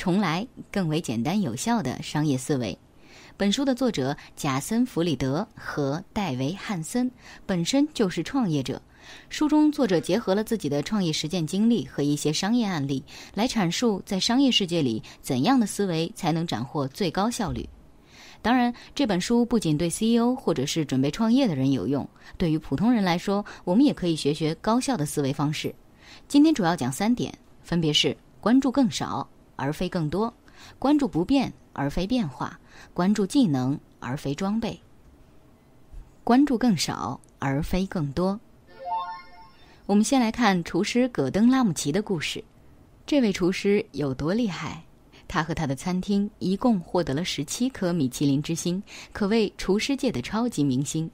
重来更为简单有效的商业思维。本书的作者贾森·弗里德和戴维·汉森本身就是创业者。书中作者结合了自己的创业实践经历和一些商业案例，来阐述在商业世界里怎样的思维才能斩获最高效率。当然，这本书不仅对 CEO 或者是准备创业的人有用，对于普通人来说，我们也可以学学高效的思维方式。今天主要讲三点，分别是关注更少。而非更多，关注不变；而非变化，关注技能而非装备。关注更少而非更多。我们先来看厨师戈登·拉姆齐的故事。这位厨师有多厉害？他和他的餐厅一共获得了十七颗米其林之星，可谓厨师界的超级明星。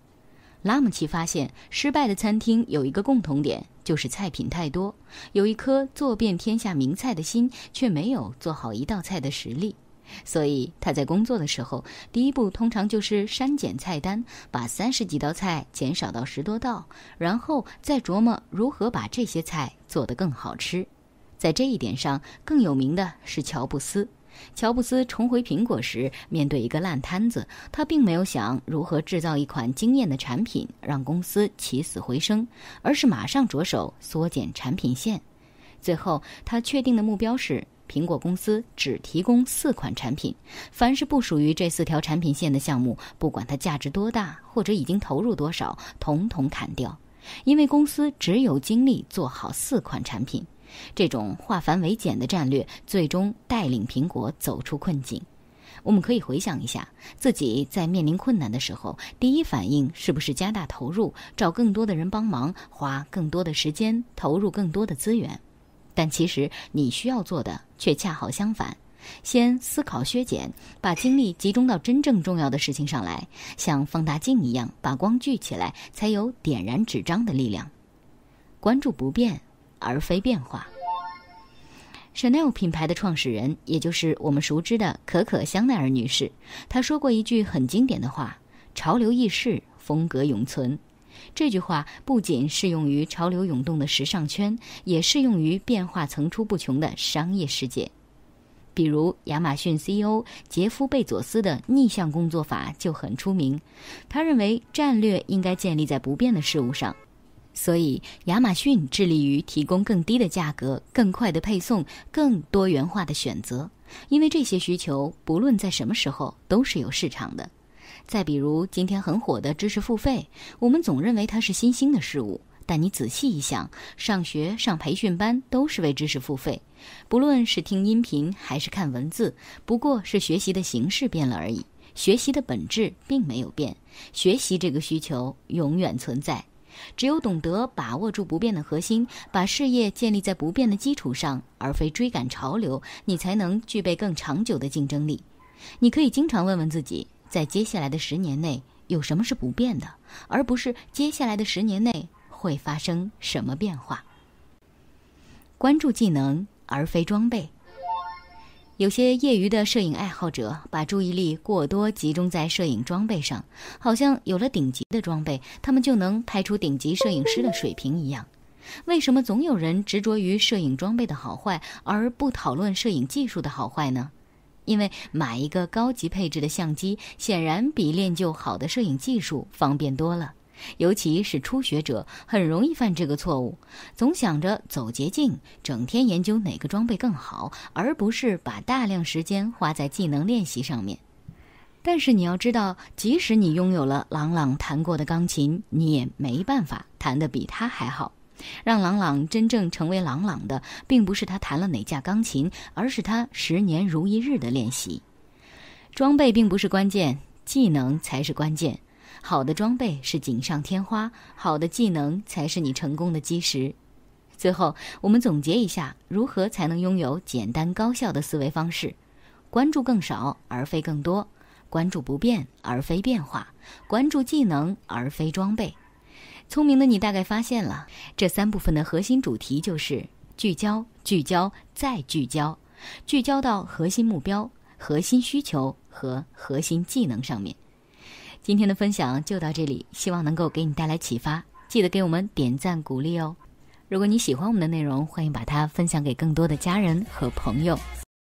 拉姆齐发现，失败的餐厅有一个共同点。就是菜品太多，有一颗做遍天下名菜的心，却没有做好一道菜的实力。所以他在工作的时候，第一步通常就是删减菜单，把三十几道菜减少到十多道，然后再琢磨如何把这些菜做得更好吃。在这一点上，更有名的是乔布斯。乔布斯重回苹果时，面对一个烂摊子，他并没有想如何制造一款惊艳的产品让公司起死回生，而是马上着手缩减产品线。最后，他确定的目标是苹果公司只提供四款产品，凡是不属于这四条产品线的项目，不管它价值多大或者已经投入多少，统统砍掉，因为公司只有精力做好四款产品。这种化繁为简的战略，最终带领苹果走出困境。我们可以回想一下，自己在面临困难的时候，第一反应是不是加大投入，找更多的人帮忙，花更多的时间，投入更多的资源？但其实你需要做的却恰好相反，先思考削减，把精力集中到真正重要的事情上来，像放大镜一样把光聚起来，才有点燃纸张的力量。关注不变。而非变化。Chanel 品牌的创始人，也就是我们熟知的可可香奈儿女士，她说过一句很经典的话：“潮流易逝，风格永存。”这句话不仅适用于潮流涌动的时尚圈，也适用于变化层出不穷的商业世界。比如，亚马逊 CEO 杰夫贝佐斯的逆向工作法就很出名。他认为，战略应该建立在不变的事物上。所以，亚马逊致力于提供更低的价格、更快的配送、更多元化的选择，因为这些需求不论在什么时候都是有市场的。再比如，今天很火的知识付费，我们总认为它是新兴的事物，但你仔细一想，上学、上培训班都是为知识付费，不论是听音频还是看文字，不过是学习的形式变了而已，学习的本质并没有变，学习这个需求永远存在。只有懂得把握住不变的核心，把事业建立在不变的基础上，而非追赶潮流，你才能具备更长久的竞争力。你可以经常问问自己，在接下来的十年内有什么是不变的，而不是接下来的十年内会发生什么变化。关注技能而非装备。有些业余的摄影爱好者把注意力过多集中在摄影装备上，好像有了顶级的装备，他们就能拍出顶级摄影师的水平一样。为什么总有人执着于摄影装备的好坏，而不讨论摄影技术的好坏呢？因为买一个高级配置的相机，显然比练就好的摄影技术方便多了。尤其是初学者很容易犯这个错误，总想着走捷径，整天研究哪个装备更好，而不是把大量时间花在技能练习上面。但是你要知道，即使你拥有了朗朗弹过的钢琴，你也没办法弹得比他还好。让朗朗真正成为朗朗的，并不是他弹了哪架钢琴，而是他十年如一日的练习。装备并不是关键，技能才是关键。好的装备是锦上添花，好的技能才是你成功的基石。最后，我们总结一下，如何才能拥有简单高效的思维方式？关注更少而非更多，关注不变而非变化，关注技能而非装备。聪明的你大概发现了，这三部分的核心主题就是聚焦、聚焦再聚焦，聚焦到核心目标、核心需求和核心技能上面。今天的分享就到这里，希望能够给你带来启发。记得给我们点赞鼓励哦。如果你喜欢我们的内容，欢迎把它分享给更多的家人和朋友。